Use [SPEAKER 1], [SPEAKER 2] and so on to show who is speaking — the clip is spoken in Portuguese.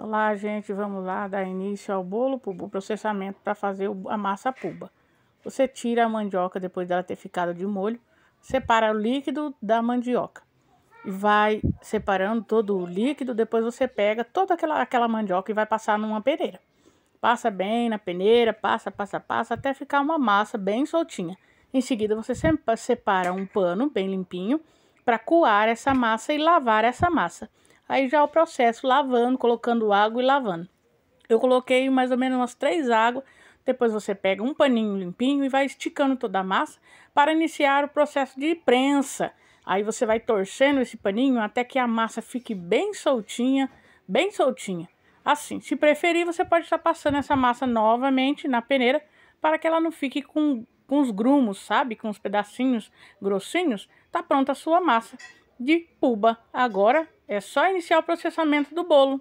[SPEAKER 1] Olá, gente, vamos lá dar início ao bolo, o processamento para fazer a massa puba. Você tira a mandioca depois dela ter ficado de molho, separa o líquido da mandioca. E vai separando todo o líquido, depois você pega toda aquela, aquela mandioca e vai passar numa peneira. Passa bem na peneira, passa, passa, passa, até ficar uma massa bem soltinha. Em seguida, você sempre separa um pano bem limpinho para coar essa massa e lavar essa massa. Aí já é o processo, lavando, colocando água e lavando. Eu coloquei mais ou menos umas três águas. Depois você pega um paninho limpinho e vai esticando toda a massa para iniciar o processo de prensa. Aí você vai torcendo esse paninho até que a massa fique bem soltinha, bem soltinha. Assim, se preferir, você pode estar passando essa massa novamente na peneira para que ela não fique com, com os grumos, sabe? Com os pedacinhos grossinhos. Tá pronta a sua massa de puba. Agora é só iniciar o processamento do bolo.